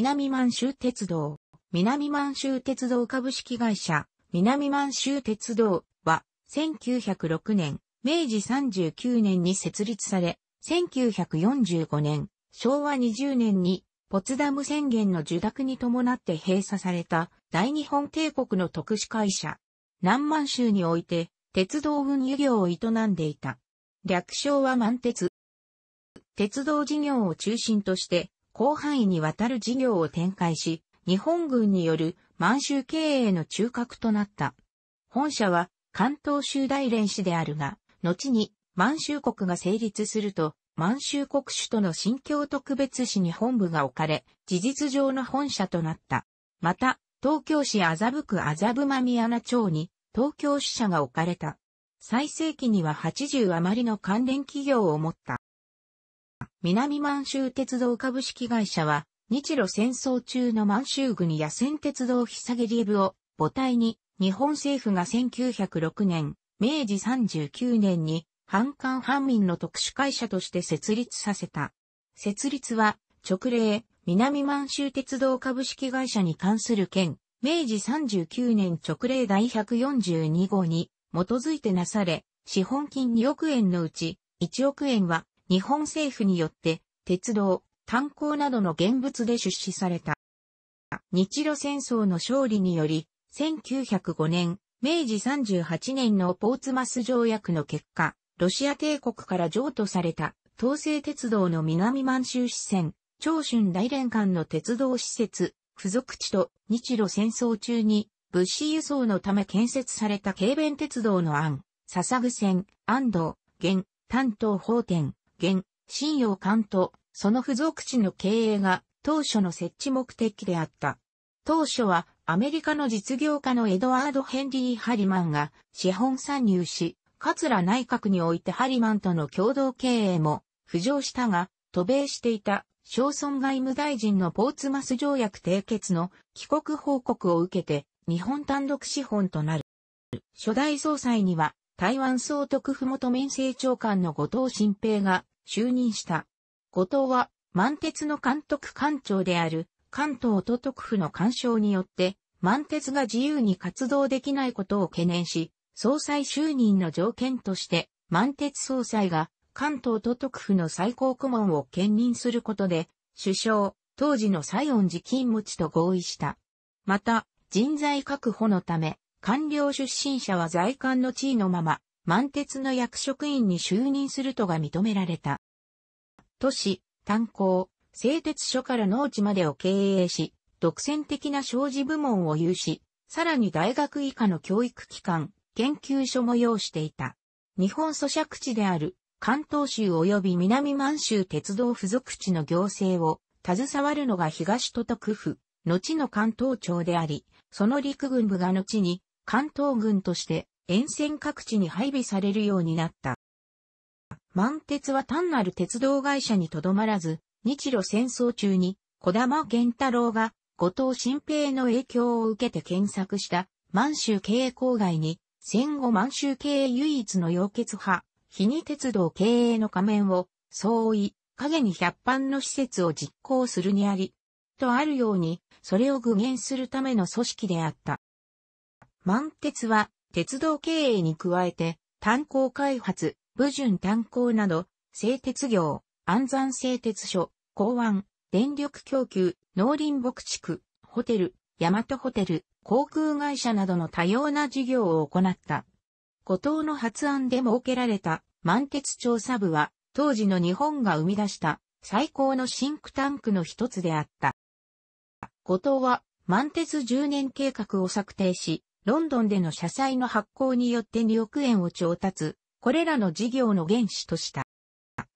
南満州鉄道、南満州鉄道株式会社、南満州鉄道は、1906年、明治39年に設立され、1945年、昭和20年に、ポツダム宣言の受諾に伴って閉鎖された大日本帝国の特殊会社、南満州において、鉄道運輸業を営んでいた。略称は満鉄。鉄道事業を中心として、広範囲にわたる事業を展開し、日本軍による満州経営の中核となった。本社は関東州大連市であるが、後に満州国が成立すると、満州国首都の新京特別市に本部が置かれ、事実上の本社となった。また、東京市麻布区麻布間宮名町に東京支社が置かれた。最盛期には80余りの関連企業を持った。南満州鉄道株式会社は、日露戦争中の満州軍野戦鉄道さ下リ部を母体に、日本政府が1906年、明治39年に、反官反民の特殊会社として設立させた。設立は、直令、南満州鉄道株式会社に関する件、明治39年直令第142号に基づいてなされ、資本金2億円のうち1億円は日本政府によって、鉄道、炭鉱などの現物で出資された。日露戦争の勝利により、1905年、明治38年のポーツマス条約の結果、ロシア帝国から譲渡された東西鉄道の南満州支線、長春大連間の鉄道施設、付属地と日露戦争中に物資輸送のため建設された軽便鉄道の案、笹具線、安藤、現、担当法店、現、信用館と、その付属地の経営が、当初の設置目的であった。当初は、アメリカの実業家のエドワード・ヘンリー・ハリマンが、資本参入し、桂内閣においてハリマンとの共同経営も、浮上したが、渡米していた、小村外務大臣のポーツマス条約締結の帰国報告を受けて、日本単独資本となる。初代総裁には、台湾総督府元民政長官の後藤新平が就任した。後藤は、満鉄の監督官庁である、関東都督府の干渉によって、満鉄が自由に活動できないことを懸念し、総裁就任の条件として、満鉄総裁が関東都督府の最高顧問を兼任することで、首相、当時の西恩寺金持ちと合意した。また、人材確保のため、官僚出身者は在官の地位のまま、満鉄の役職員に就任するとが認められた。都市、炭鉱、製鉄所から農地までを経営し、独占的な商事部門を有し、さらに大学以下の教育機関、研究所も要していた。日本租借地である関東州及び南満州鉄道付属地の行政を携わるのが東都督府、後の関東庁であり、その陸軍部が後に関東軍として沿線各地に配備されるようになった。満鉄は単なる鉄道会社にとどまらず、日露戦争中に小玉健太郎が後藤新平の影響を受けて検索した満州経営郊外に戦後満州経営唯一の溶血派、日に鉄道経営の仮面を相違、影に百般の施設を実行するにあり、とあるように、それを具現するための組織であった。満鉄は鉄道経営に加えて、炭鉱開発、武順炭鉱など、製鉄業、安山製鉄所、港湾、電力供給、農林牧畜、ホテル、大和ホテル、航空会社などの多様な事業を行った。後藤の発案で設けられた満鉄調査部は、当時の日本が生み出した最高のシンクタンクの一つであった。五藤は満鉄10年計画を策定し、ロンドンでの社債の発行によって2億円を調達、これらの事業の原資とした。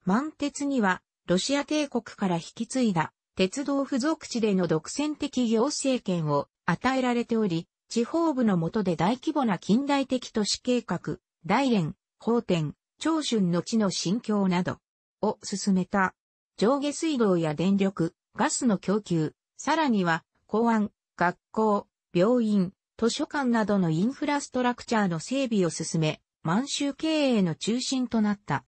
満鉄には、ロシア帝国から引き継いだ、鉄道付属地での独占的行政権を与えられており、地方部の下で大規模な近代的都市計画、大連、法典、長春の地の新境などを進めた。上下水道や電力、ガスの供給、さらには、公安、学校、病院、図書館などのインフラストラクチャーの整備を進め、満州経営の中心となった。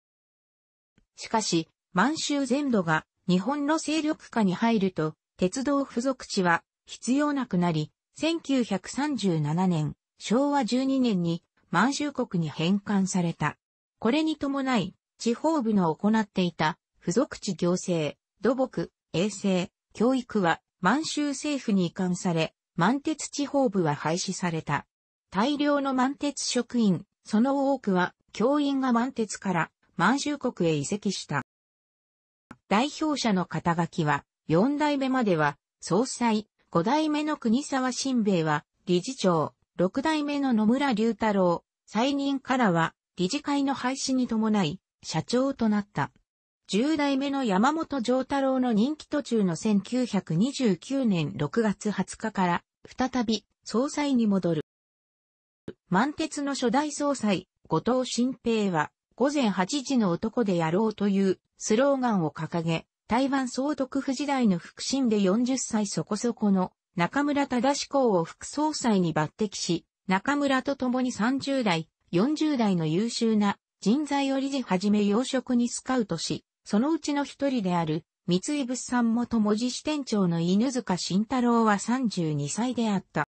しかし、満州全土が日本の勢力下に入ると、鉄道付属地は必要なくなり、1937年、昭和12年に満州国に返還された。これに伴い、地方部の行っていた付属地行政、土木、衛生、教育は満州政府に移管され、満鉄地方部は廃止された。大量の満鉄職員、その多くは教員が満鉄から満州国へ移籍した。代表者の肩書きは、4代目までは総裁、5代目の国沢新兵衛は理事長、6代目の野村隆太郎、再任からは理事会の廃止に伴い社長となった。10代目の山本丈太郎の任期途中の1929年6月20日から、再び、総裁に戻る。満鉄の初代総裁、後藤新平は、午前8時の男でやろうというスローガンを掲げ、台湾総督府時代の腹心で40歳そこそこの中村忠公を副総裁に抜擢し、中村と共に30代、40代の優秀な人材を理事はじめ要職にスカウトし、そのうちの一人である、三井物産元文字支店長の犬塚慎太郎は32歳であった。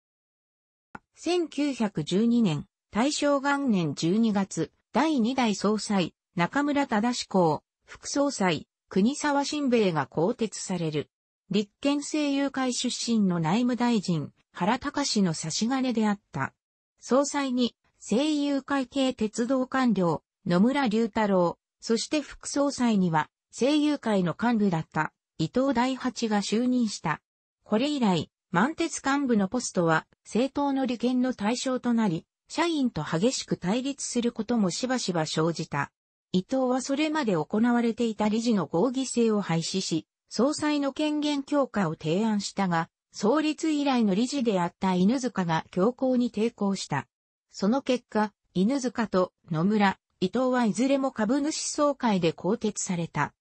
1912年、大正元年12月、第2代総裁、中村忠公、副総裁、国沢新兵衛が更迭される。立憲政友会出身の内務大臣、原隆の差し金であった。総裁に、政友会系鉄道官僚、野村隆太郎、そして副総裁には、声優会の幹部だった伊藤大八が就任した。これ以来、満鉄幹部のポストは政党の利権の対象となり、社員と激しく対立することもしばしば生じた。伊藤はそれまで行われていた理事の合議制を廃止し、総裁の権限強化を提案したが、創立以来の理事であった犬塚が強行に抵抗した。その結果、犬塚と野村、伊藤はいずれも株主総会で更迭された。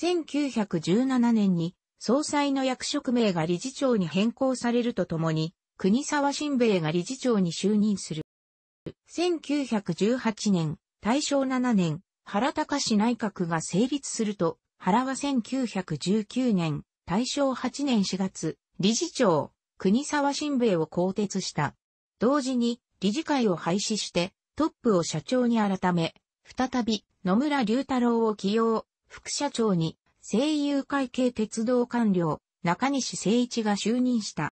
1917年に総裁の役職名が理事長に変更されるとともに、国沢新兵衛が理事長に就任する。1918年、大正7年、原隆内閣が成立すると、原は1919年、大正8年4月、理事長、国沢新兵衛を更迭した。同時に、理事会を廃止して、トップを社長に改め、再び野村隆太郎を起用、副社長に声優会計鉄道官僚、中西誠一が就任した。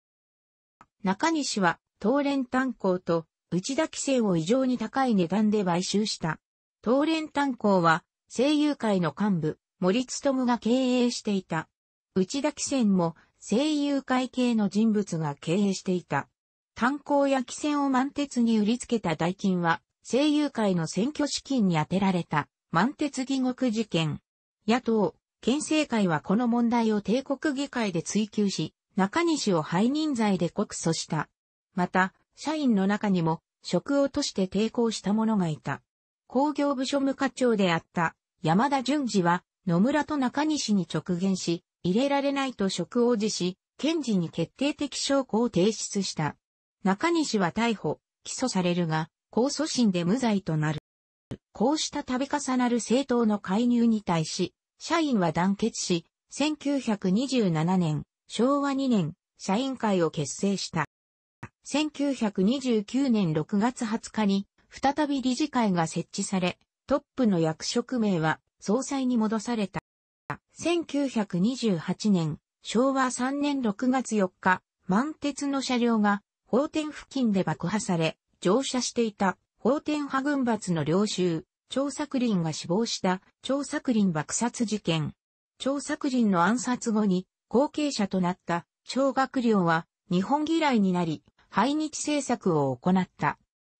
中西は、東連炭鉱と内田規制を異常に高い値段で買収した。東連炭鉱は、声優会の幹部、森務が経営していた。内田汽船も、声優会系の人物が経営していた。炭鉱や汽船を満鉄に売りつけた代金は、声優会の選挙資金に充てられた満鉄義獄事件。野党、県政会はこの問題を帝国議会で追及し、中西を背任罪で告訴した。また、社員の中にも、職をとして抵抗した者がいた。工業部署無課長であった山田淳二は野村と中西に直言し、入れられないと職を辞し、検事に決定的証拠を提出した。中西は逮捕、起訴されるが、控訴審で無罪となる。こうした度重なる政党の介入に対し、社員は団結し、1927年、昭和2年、社員会を結成した。1929年6月20日に、再び理事会が設置され、トップの役職名は総裁に戻された。1928年、昭和3年6月4日、満鉄の車両が法典付近で爆破され、乗車していた、法天派軍閥の領袖、張作林が死亡した、張作林爆殺事件。張作林の暗殺後に、後継者となった、張学良は、日本嫌いになり、排日政策を行った。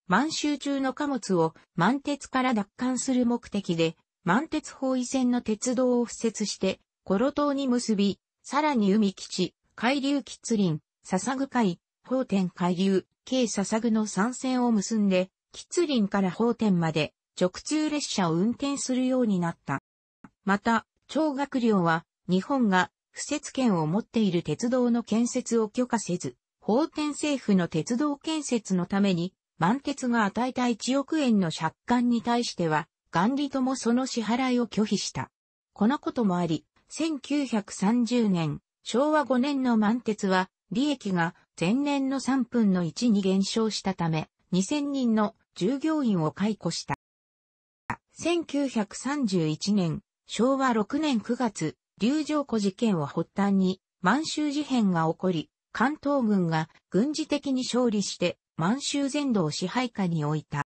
満州中の貨物を満鉄から奪還する目的で、満鉄包囲線の鉄道を敷設して、コロ島に結び、さらに海基地、海流吉林、笹具海、法天海流、京笹具の参戦を結んで、吉林から法天まで直通列車を運転するようになった。また、張学寮は日本が不設権を持っている鉄道の建設を許可せず、法典政府の鉄道建設のために、満鉄が与えた1億円の借款に対しては、元利ともその支払いを拒否した。このこともあり、1930年、昭和5年の満鉄は、利益が前年の3分の1に減少したため、2000人の従業員を解雇した。1931年、昭和6年9月、流浄湖事件を発端に、満州事変が起こり、関東軍が軍事的に勝利して満州全土を支配下に置いた。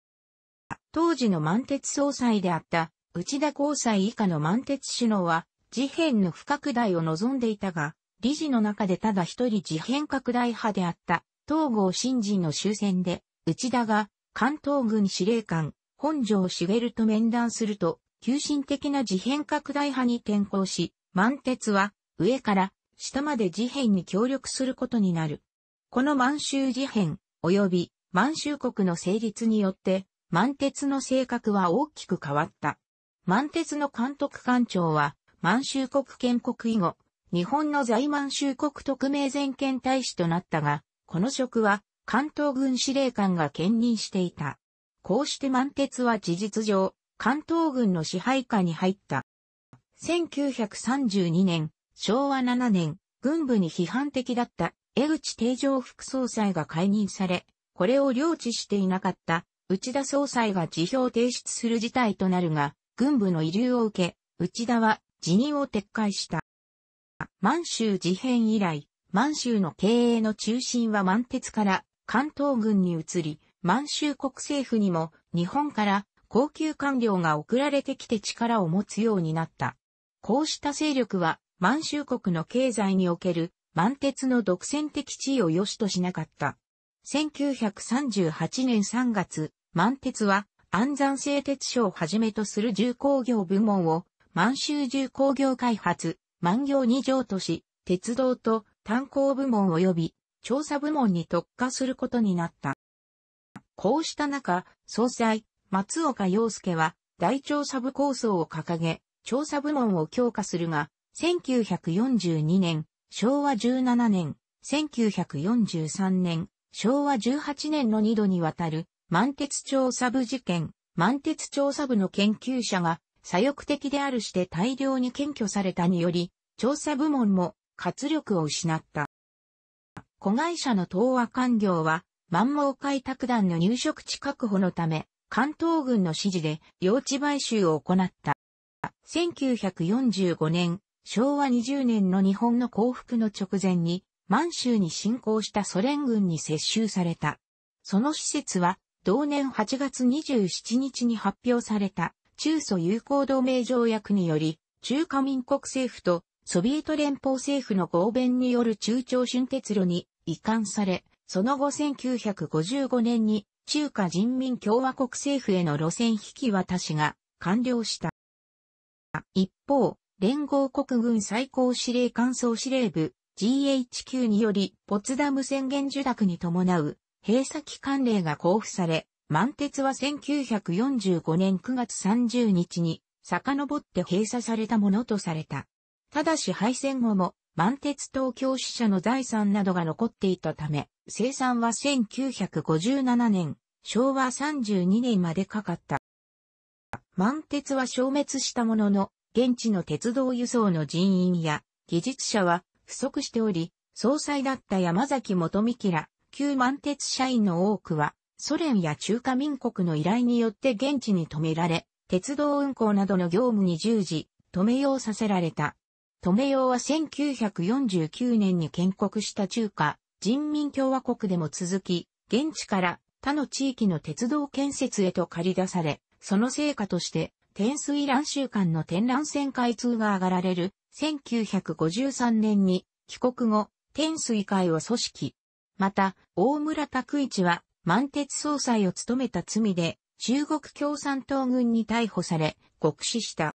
当時の満鉄総裁であった内田高裁以下の満鉄首脳は事変の不拡大を望んでいたが、理事の中でただ一人事変拡大派であった、東郷新人の終戦で、内田が関東軍司令官、本城茂と面談すると、急進的な事変拡大派に転向し、満鉄は上から下まで事変に協力することになる。この満州事変、及び満州国の成立によって、満鉄の性格は大きく変わった。満鉄の監督官庁は、満州国建国以後、日本の在満州国特命全権大使となったが、この職は関東軍司令官が兼任していた。こうして満鉄は事実上、関東軍の支配下に入った。1932年、昭和7年、軍部に批判的だった江口定常副総裁が解任され、これを領知していなかった内田総裁が辞表提出する事態となるが、軍部の遺留を受け、内田は辞任を撤回した。満州事変以来、満州の経営の中心は満鉄から関東軍に移り、満州国政府にも日本から高級官僚が送られてきて力を持つようになった。こうした勢力は満州国の経済における満鉄の独占的地位を良しとしなかった。1938年3月、満鉄は安山製鉄所をはじめとする重工業部門を満州重工業開発、万行二条都市、鉄道と炭鉱部門及び調査部門に特化することになった。こうした中、総裁、松岡洋介は、大調査部構想を掲げ、調査部門を強化するが、1942年、昭和17年、1943年、昭和18年の2度にわたる、満鉄調査部事件、満鉄調査部の研究者が左翼的であるして大量に検挙されたにより、調査部門も活力を失った。子会社の東和官業は、満蒙開拓団の入植地確保のため、関東軍の指示で用地買収を行った。1945年、昭和20年の日本の降伏の直前に、満州に侵攻したソ連軍に接収された。その施設は、同年8月27日に発表された中ソ友好同盟条約により、中華民国政府とソビエト連邦政府の合弁による中朝春鉄路に移管され、その後1955年に中華人民共和国政府への路線引き渡しが完了した。一方、連合国軍最高司令官総司令部 GHQ によりポツダム宣言受諾に伴う閉鎖期間令が交付され、満鉄は1945年9月30日に遡って閉鎖されたものとされた。ただし敗戦後も満鉄東京支社の財産などが残っていたため、生産は1957年、昭和32年までかかった。満鉄は消滅したものの、現地の鉄道輸送の人員や技術者は不足しており、総裁だった山崎元美ら旧満鉄社員の多くはソ連や中華民国の依頼によって現地に止められ、鉄道運行などの業務に従事、止めようさせられた。止めようは1949年に建国した中華人民共和国でも続き、現地から他の地域の鉄道建設へと駆り出され、その成果として、天水乱週間の天乱線開通が上がられる1953年に帰国後、天水会を組織。また、大村拓一は満鉄総裁を務めた罪で、中国共産党軍に逮捕され、獄死した。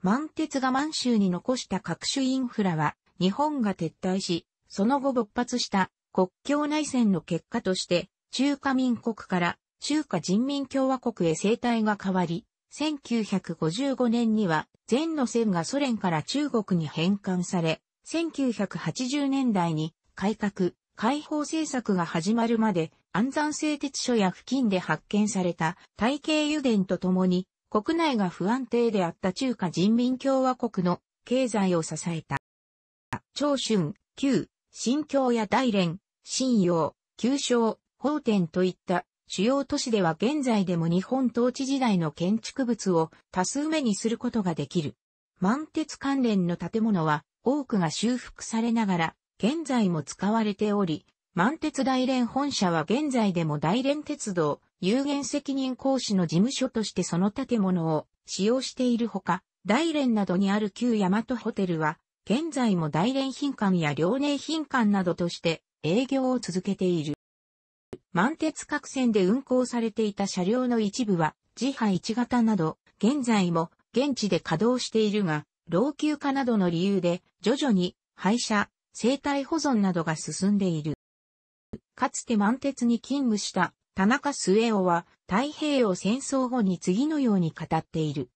満鉄が満州に残した各種インフラは、日本が撤退し、その後勃発した国境内戦の結果として、中華民国から中華人民共和国へ生態が変わり、1955年には全の線がソ連から中国に返還され、1980年代に改革、解放政策が始まるまで安山製鉄所や付近で発見された体系油田とともに、国内が不安定であった中華人民共和国の経済を支えた。長春、旧、新京や大連、新陽、旧省、法天といった主要都市では現在でも日本統治時代の建築物を多数目にすることができる。満鉄関連の建物は多くが修復されながら現在も使われており、満鉄大連本社は現在でも大連鉄道有限責任講師の事務所としてその建物を使用しているほか、大連などにある旧大和ホテルは、現在も大連品館や遼寧品館などとして営業を続けている。満鉄各線で運行されていた車両の一部は、自波1型など、現在も現地で稼働しているが、老朽化などの理由で、徐々に廃車、生態保存などが進んでいる。かつて満鉄に勤務した田中末夫は太平洋戦争後に次のように語っている。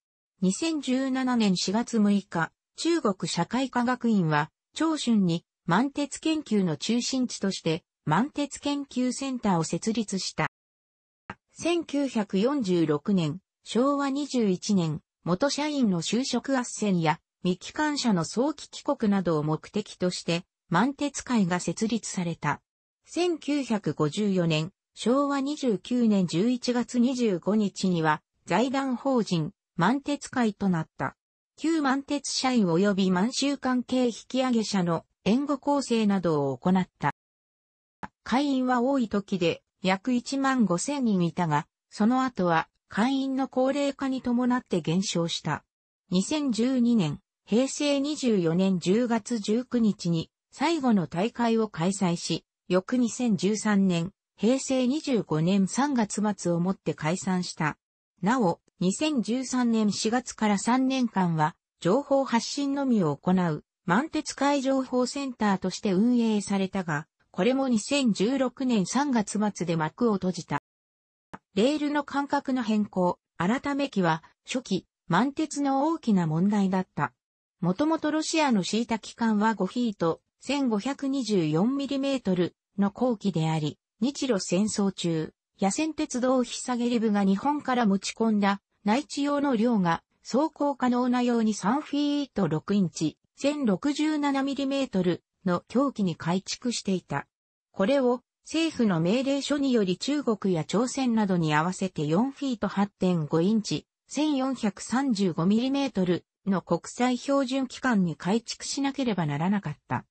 2017年4月6日、中国社会科学院は、長春に満鉄研究の中心地として満鉄研究センターを設立した。1946年、昭和21年、元社員の就職斡旋や未帰還者の早期帰国などを目的として、満鉄会が設立された。1954年、昭和29年11月25日には、財団法人、満鉄会となった。旧満鉄社員及び満州関係引上げ者の援護構成などを行った。会員は多い時で約1万5千人いたが、その後は会員の高齢化に伴って減少した。2012年、平成24年10月19日に最後の大会を開催し、翌2013年、平成25年3月末をもって解散した。なお、2013年4月から3年間は、情報発信のみを行う、満鉄海情報センターとして運営されたが、これも2016年3月末で幕を閉じた。レールの間隔の変更、改め期は、初期、満鉄の大きな問題だった。もともとロシアの敷いた期間は5フィート、1524mm の後期であり、日露戦争中、野戦鉄道ひ下げリブが日本から持ち込んだ内地用の量が走行可能なように3フィート6インチ、1067mm の狂気に改築していた。これを政府の命令書により中国や朝鮮などに合わせて4フィート8.5インチ、1435mm の国際標準機関に改築しなければならなかった。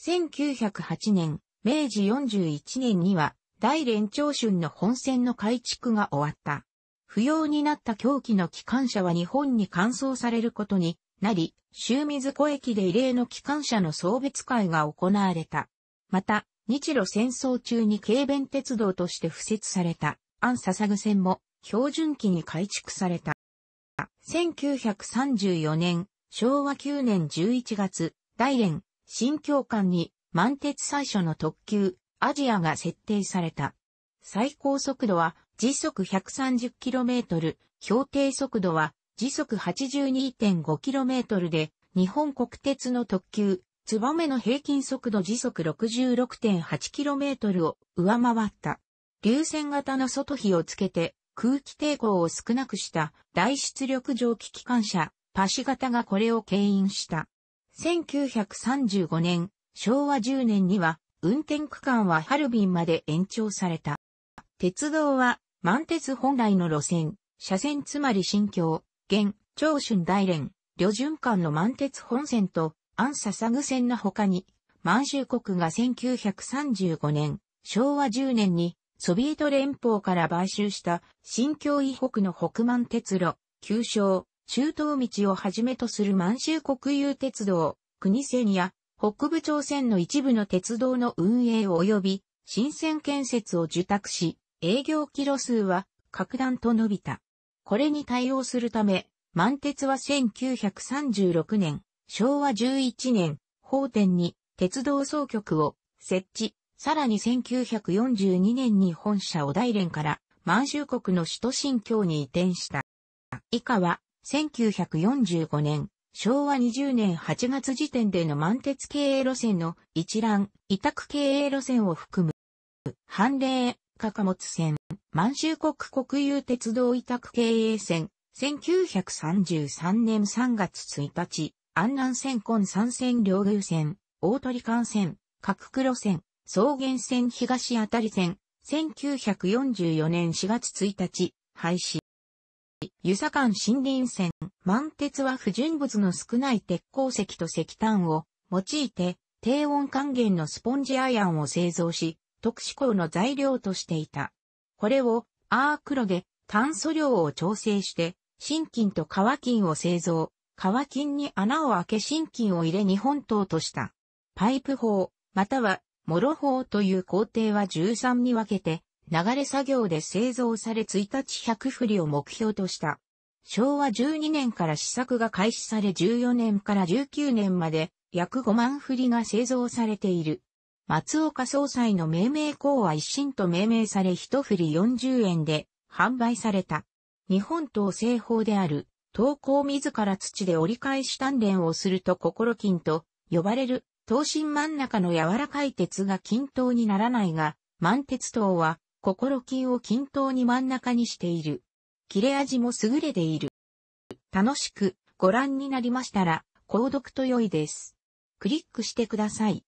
1908年、明治41年には、大連長春の本線の改築が終わった。不要になった狂気の機関車は日本に換装されることになり、周水湖駅で異例の機関車の送別会が行われた。また、日露戦争中に軽便鉄道として付設された、安笹具線も標準機に改築された。1934年、昭和9年11月、大連、新教官に満鉄最初の特急、アジアが設定された。最高速度は時速 130km、標定速度は時速 82.5km で、日本国鉄の特急、ツバメの平均速度時速 66.8km を上回った。流線型の外火をつけて空気抵抗を少なくした大出力蒸気機関車、パシ型がこれを牽引した。1935年、昭和10年には、運転区間はハルビンまで延長された。鉄道は、満鉄本来の路線、車線つまり新京、現、長春大連、旅順間の満鉄本線と、安佐佐具線の他に、満州国が1935年、昭和10年に、ソビエト連邦から買収した、新京以北の北満鉄路、旧称、中東道をはじめとする満州国有鉄道、国線や北部朝鮮の一部の鉄道の運営及び新線建設を受託し、営業キロ数は格段と伸びた。これに対応するため、満鉄は1936年、昭和11年、法典に鉄道総局を設置、さらに1942年に本社を大連から満州国の首都新京に移転した。以下は1945年、昭和20年8月時点での満鉄経営路線の一覧、委託経営路線を含む、判例、貨物線、満州国国有鉄道委託経営線、1933年3月1日、安南線根三線両流線、大鳥間線、角黒線、草原線東あたり線、1944年4月1日、廃止。湯佐間森林線、満鉄は不純物の少ない鉄鉱石と石炭を用いて低温還元のスポンジアイアンを製造し、特殊鋼の材料としていた。これをアークロで炭素量を調整して、新金と革金を製造、革金に穴を開け新金を入れ日本刀とした。パイプ砲、または、諸砲という工程は13に分けて、流れ作業で製造され1日100振りを目標とした。昭和12年から試作が開始され14年から19年まで約5万振りが製造されている。松岡総裁の命名校は一心と命名され一振り40円で販売された。日本刀製法である、刀工自ら土で折り返し鍛錬をすると心筋と呼ばれる、刀身真ん中の柔らかい鉄が均等にならないが、満鉄刀は心筋を均等に真ん中にしている。切れ味も優れている。楽しくご覧になりましたら、購読と良いです。クリックしてください。